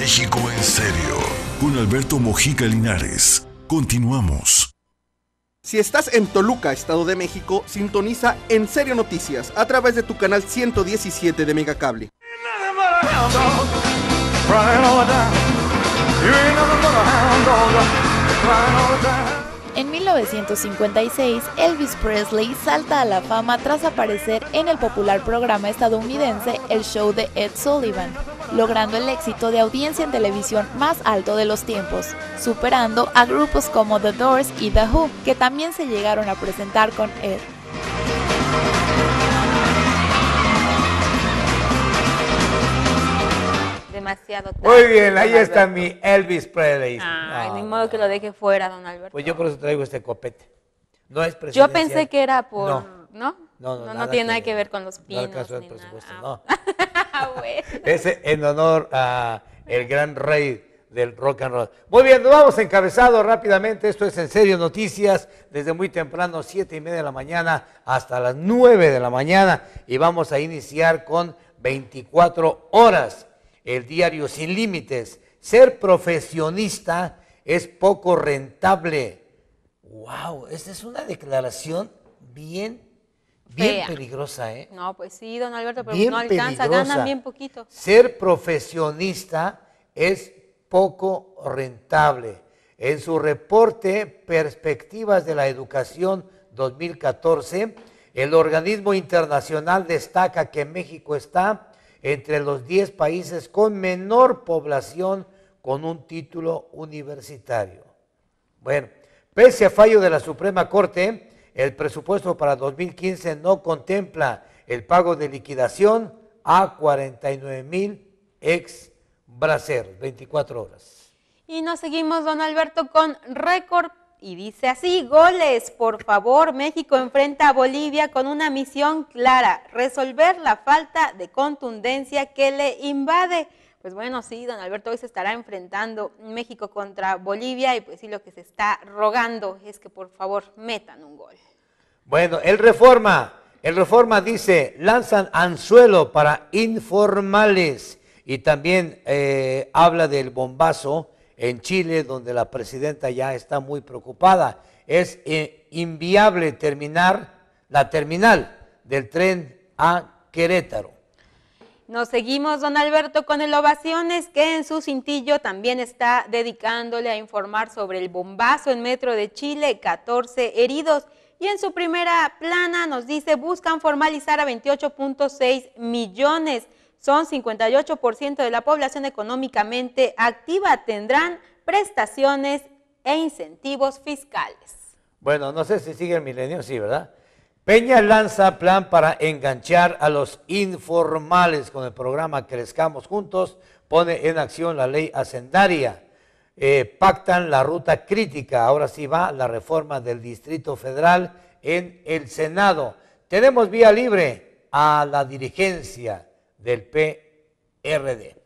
México en serio, con Alberto Mojica Linares. Continuamos. Si estás en Toluca, Estado de México, sintoniza En Serio Noticias a través de tu canal 117 de Megacable. En 1956, Elvis Presley salta a la fama tras aparecer en el popular programa estadounidense El Show de Ed Sullivan logrando el éxito de audiencia en televisión más alto de los tiempos, superando a grupos como The Doors y The Who, que también se llegaron a presentar con él. Demasiado Muy bien, ahí está mi Elvis Presley. Ah, ni modo que lo deje fuera, don Alberto. Pues yo por eso traigo este copete. No es Yo pensé que era por... ¿No? No, no, tiene nada que ver con los pinos. No alcanzó presupuesto, no. Ah, es en honor a el gran rey del rock and roll. Muy bien, nos vamos encabezado rápidamente. Esto es En Serio Noticias, desde muy temprano, siete y media de la mañana hasta las 9 de la mañana. Y vamos a iniciar con 24 horas. El diario Sin Límites. Ser profesionista es poco rentable. ¡Wow! Esta es una declaración bien Bien peligrosa, ¿eh? No, pues sí, don Alberto, pero no alcanza, ganan bien poquito. Ser profesionista es poco rentable. En su reporte Perspectivas de la Educación 2014, el organismo internacional destaca que México está entre los 10 países con menor población con un título universitario. Bueno, pese a fallo de la Suprema Corte, el presupuesto para 2015 no contempla el pago de liquidación a 49 mil ex bracer 24 horas. Y nos seguimos, don Alberto, con récord y dice así, goles, por favor, México enfrenta a Bolivia con una misión clara, resolver la falta de contundencia que le invade pues bueno, sí, don Alberto hoy se estará enfrentando México contra Bolivia y pues sí, lo que se está rogando es que por favor metan un gol. Bueno, el Reforma, el Reforma dice, lanzan anzuelo para informales y también eh, habla del bombazo en Chile, donde la presidenta ya está muy preocupada. Es eh, inviable terminar la terminal del tren a Querétaro. Nos seguimos, don Alberto, con el Ovaciones, que en su cintillo también está dedicándole a informar sobre el bombazo en Metro de Chile, 14 heridos. Y en su primera plana nos dice, buscan formalizar a 28.6 millones. Son 58% de la población económicamente activa. Tendrán prestaciones e incentivos fiscales. Bueno, no sé si sigue el milenio, sí, ¿verdad? Peña lanza plan para enganchar a los informales con el programa Crezcamos Juntos, pone en acción la ley hacendaria, eh, pactan la ruta crítica, ahora sí va la reforma del Distrito Federal en el Senado. Tenemos vía libre a la dirigencia del PRD.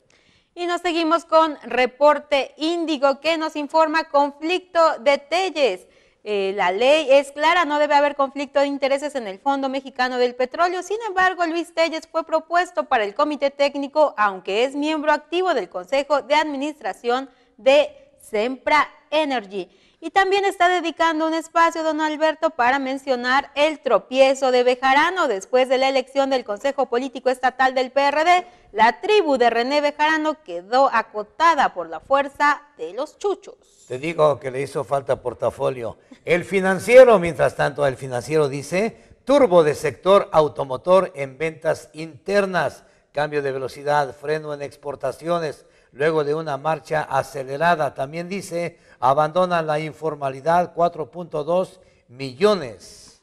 Y nos seguimos con Reporte Índigo que nos informa conflicto de Telles. Eh, la ley es clara, no debe haber conflicto de intereses en el Fondo Mexicano del Petróleo. Sin embargo, Luis Telles fue propuesto para el Comité Técnico, aunque es miembro activo del Consejo de Administración de Sempra Energy. Y también está dedicando un espacio, don Alberto, para mencionar el tropiezo de Bejarano después de la elección del Consejo Político Estatal del PRD. La tribu de René Bejarano quedó acotada por la fuerza de los chuchos. Te digo que le hizo falta portafolio. El financiero, mientras tanto, el financiero dice, turbo de sector automotor en ventas internas cambio de velocidad, freno en exportaciones, luego de una marcha acelerada. También dice, abandona la informalidad 4.2 millones.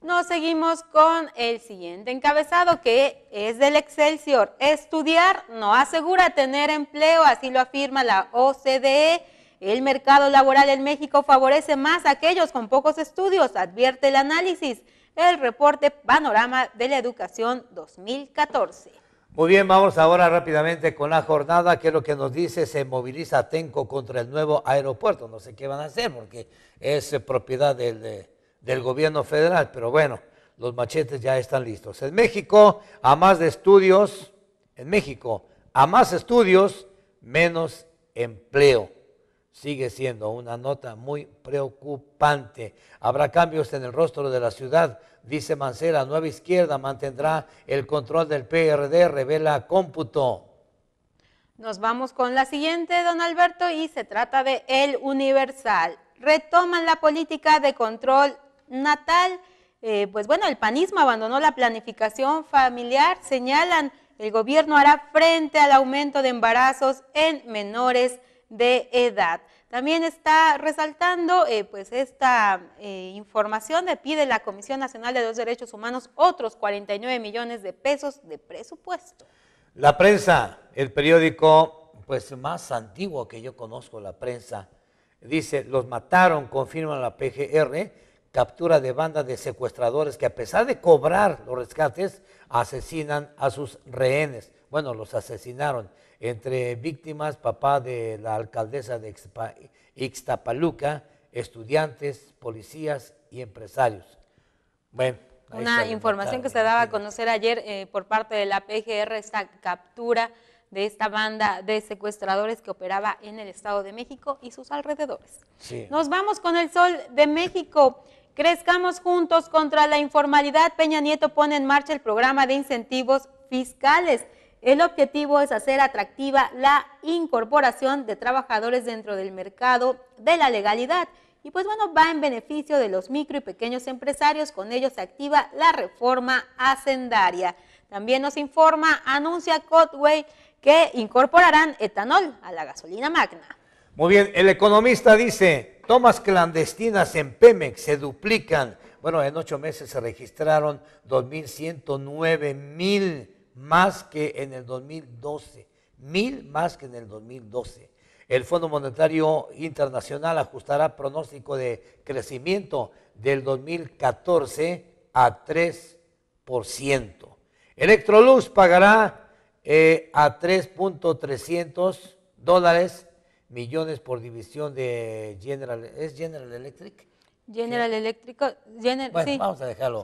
Nos seguimos con el siguiente encabezado que es del Excelsior. Estudiar no asegura tener empleo, así lo afirma la OCDE. El mercado laboral en México favorece más a aquellos con pocos estudios, advierte el análisis. El reporte Panorama de la Educación 2014. Muy bien, vamos ahora rápidamente con la jornada, que es lo que nos dice, se moviliza Tenco contra el nuevo aeropuerto. No sé qué van a hacer porque es eh, propiedad del, gobierno federal, pero bueno, los machetes ya están listos. En México, a más estudios, en México, a más estudios, menos empleo sigue siendo una nota muy preocupante. Habrá cambios en el rostro de la ciudad, dice Mancera. Nueva Izquierda mantendrá el control del PRD, revela cómputo. Nos vamos con la siguiente, don Alberto, y se trata de El Universal. Retoman la política de control natal. Eh, pues bueno, el panismo abandonó la planificación familiar, señalan, el gobierno hará frente al aumento de embarazos en menores de edad. También está resaltando eh, pues esta eh, información de pide la Comisión Nacional de los Derechos Humanos otros 49 millones de pesos de presupuesto. La prensa, el periódico pues más antiguo que yo conozco, la prensa, dice, los mataron, confirma la PGR, captura de banda de secuestradores que a pesar de cobrar los rescates, asesinan a sus rehenes bueno, los asesinaron. Entre víctimas, papá de la alcaldesa de Ixtapaluca, estudiantes, policías y empresarios. Bueno, Una información que se daba a conocer ayer eh, por parte de la PGR, esta captura de esta banda de secuestradores que operaba en el Estado de México y sus alrededores. Sí. Nos vamos con el sol de México. Crezcamos juntos contra la informalidad. Peña Nieto pone en marcha el programa de incentivos fiscales. El objetivo es hacer atractiva la incorporación de trabajadores dentro del mercado de la legalidad y pues bueno, va en beneficio de los micro y pequeños empresarios, con ello se activa la reforma hacendaria. También nos informa, anuncia Cotway que incorporarán etanol a la gasolina magna. Muy bien, el economista dice, tomas clandestinas en Pemex se duplican. Bueno, en ocho meses se registraron 2.109 mil más que en el 2012, mil más que en el 2012. El Fondo Monetario Internacional ajustará pronóstico de crecimiento del 2014 a 3%. Electrolux pagará eh, a 3.300 dólares millones por división de General, ¿es General Electric? General sí. Electric, bueno, vamos a dejarlo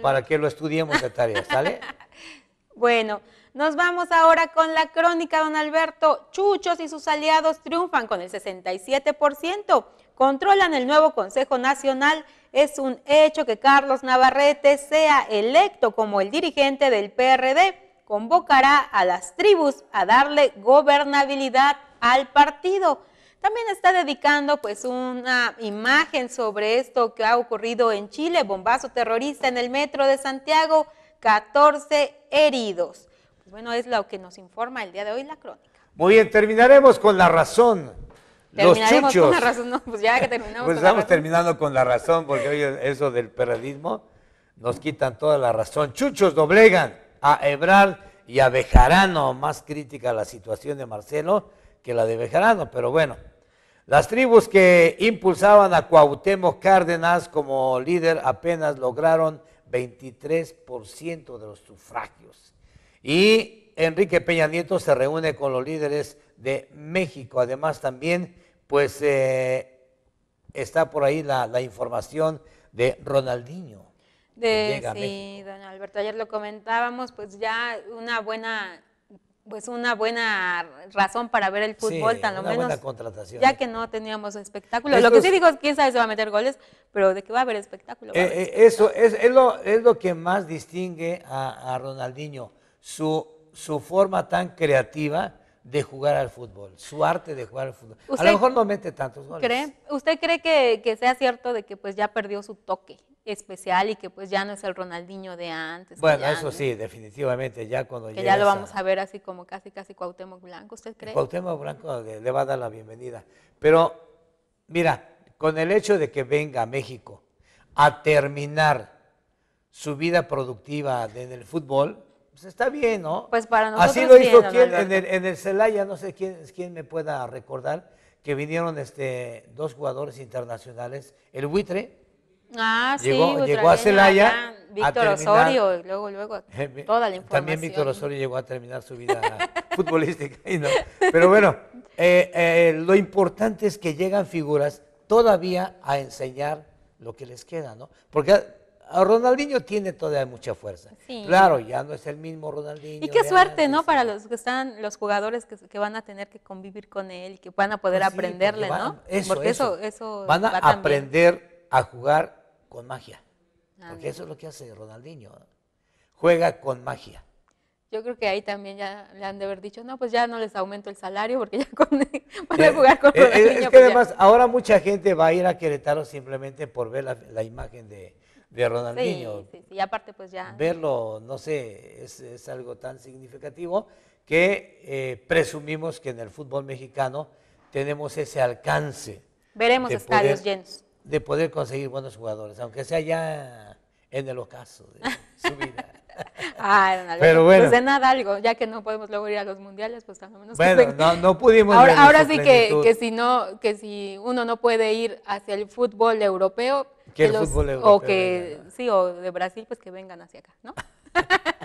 para que lo estudiemos de tarea, ¿sale? Bueno, nos vamos ahora con la crónica, don Alberto. Chuchos y sus aliados triunfan con el 67%, controlan el nuevo Consejo Nacional. Es un hecho que Carlos Navarrete sea electo como el dirigente del PRD. Convocará a las tribus a darle gobernabilidad al partido. También está dedicando pues una imagen sobre esto que ha ocurrido en Chile, bombazo terrorista en el metro de Santiago, 14 heridos. Pues bueno, es lo que nos informa el día de hoy la crónica. Muy bien, terminaremos con la razón. Los Con la razón, pues ya que terminamos. pues estamos terminando con la razón, porque hoy eso del periodismo nos quitan toda la razón. Chuchos doblegan a Ebral y a Bejarano, más crítica la situación de Marcelo que la de Bejarano, pero bueno. Las tribus que impulsaban a Cuauhtémoc Cárdenas como líder apenas lograron 23% de los sufragios. Y Enrique Peña Nieto se reúne con los líderes de México. Además también, pues eh, está por ahí la, información de Ronaldinho. sí, don Alberto, ayer lo comentábamos, pues ya una buena pues una buena razón para ver el fútbol, tan lo menos. Ya que no teníamos espectáculo. lo que sí digo, quién sabe si va a meter goles, pero de que va a haber eh, eh, espectáculo. Eso es, es, lo, es lo que más distingue a, a Ronaldinho, su, su forma tan creativa de jugar al fútbol, su arte de jugar al fútbol. A lo mejor no mete tantos goles. ¿Usted cree que, sea cierto de que pues ya perdió su toque especial y que pues ya no es el Ronaldinho de antes? Bueno, eso sí, definitivamente, ya cuando Que ya lo vamos a... ver así como casi, casi Cuauhtémoc Blanco, ¿usted cree? Cuauhtémoc Blanco le, le va a dar la bienvenida. Pero, mira, con el hecho de que venga a México a terminar su vida productiva en el fútbol, pues está bien, ¿no? Pues para nosotros. Así lo hizo quien, en, el, Celaya, no sé quién, quién me pueda recordar, que vinieron este, dos jugadores internacionales, el buitre. Ah, llegó, sí, llegó a Celaya. Víctor Osorio, luego, luego, eh, toda la información. También Víctor Osorio llegó a terminar su vida futbolística. Pero bueno, eh, eh, lo importante es que llegan figuras todavía a enseñar lo que les queda, ¿no? Porque Ronaldinho tiene todavía mucha fuerza. Claro, ya no es el mismo Ronaldinho. Y qué suerte, ¿no? Para los que están, los jugadores que, van a tener que convivir con él y que van a poder pues aprenderle, ¿no? Eso, porque eso, eso van a aprender a jugar con magia. porque ah. eso es lo que hace Ronaldinho. Juega con magia. Yo creo que ahí también ya le han de haber dicho, no, pues ya no les aumento el salario porque ya van a eh, jugar con eh, eh, Ronaldinho. Es, que pues además, ahora mucha gente va a ir a Querétaro simplemente por ver la imagen de de Ronaldinho. y aparte pues ya... Verlo, no sé, es, algo tan significativo que eh, presumimos que en el fútbol mexicano tenemos ese alcance. Veremos estadios llenos. De poder conseguir buenos jugadores, aunque sea ya en el ocaso de su vida. Ah, no, pero bueno. Pues nada algo, ya que no podemos luego ir a los mundiales, pues al menos. Bueno, no, pudimos. Ahora, ahora sí que, que, si no, que si uno no puede ir hacia el fútbol europeo, o que sí, o de Brasil, pues que vengan hacia acá, ¿no?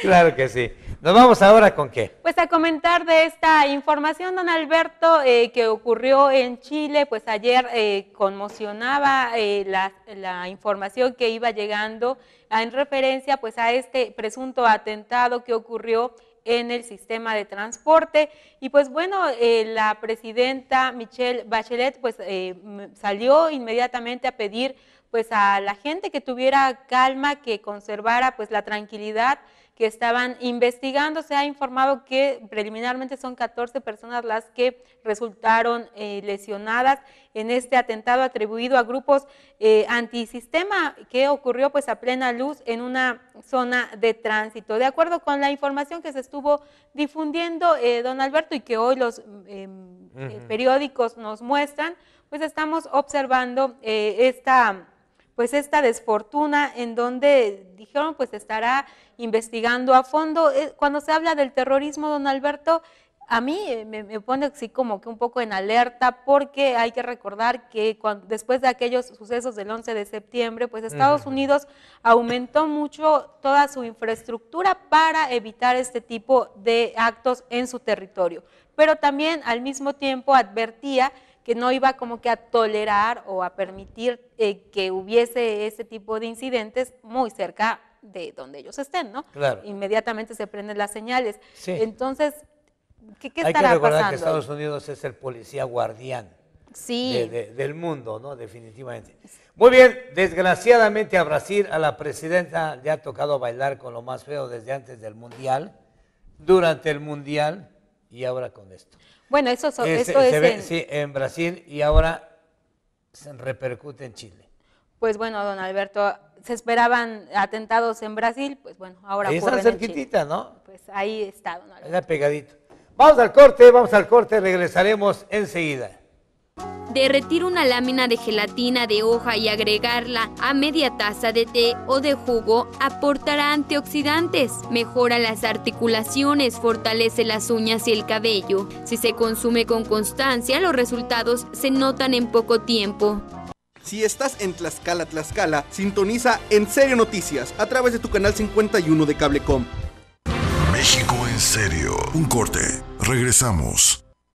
claro que sí. Nos vamos ahora con qué. Pues a comentar de esta información, don Alberto, eh, que ocurrió en Chile, pues ayer eh, conmocionaba eh, la, información que iba llegando en referencia pues a este presunto atentado que ocurrió en el sistema de transporte. Y pues bueno, la presidenta Michelle Bachelet pues salió inmediatamente a pedir pues a la gente que tuviera calma, que conservara pues la tranquilidad que estaban investigando. Se ha informado que preliminarmente son 14 personas las que resultaron eh, lesionadas en este atentado atribuido a grupos eh, antisistema que ocurrió pues a plena luz en una zona de tránsito. De acuerdo con la información que se estuvo difundiendo, eh, don Alberto, y que hoy los periódicos nos muestran, pues estamos observando esta pues esta desfortuna en donde dijeron pues estará investigando a fondo. Eh, cuando se habla del terrorismo, don Alberto, a mí eh, me, pone así como que un poco en alerta porque hay que recordar que después de aquellos sucesos del 11 de septiembre, pues Estados Unidos aumentó mucho toda su infraestructura para evitar este tipo de actos en su territorio. Pero también al mismo tiempo advertía que no iba como que a tolerar o a permitir eh, que hubiese ese tipo de incidentes muy cerca de donde ellos estén, ¿no? Claro. Inmediatamente se prenden las señales. Sí. Entonces, ¿qué, qué Hay que recordar que Estados Unidos es el policía guardián del mundo, ¿no? Definitivamente. Muy bien, desgraciadamente a Brasil, a la presidenta le ha tocado bailar con lo más feo desde antes del Mundial, durante el Mundial y ahora con esto. Bueno, eso, es, se ve, en... Sí, en Brasil y ahora se repercute en Chile. Pues bueno, don Alberto, se esperaban atentados en Brasil, pues bueno, ahora ahí están cerquitita, ¿no? Pues ahí está, don Alberto. Está pegadito. Vamos al corte, vamos al corte, regresaremos enseguida derretir una lámina de gelatina de hoja y agregarla a media taza de té o de jugo aportará antioxidantes, mejora las articulaciones, fortalece las uñas y el cabello. Si se consume con constancia, los resultados se notan en poco tiempo. Si estás en Tlaxcala, Tlaxcala, sintoniza En Serio Noticias a través de tu canal 51 de Cablecom. México en serio. Un corte. Regresamos.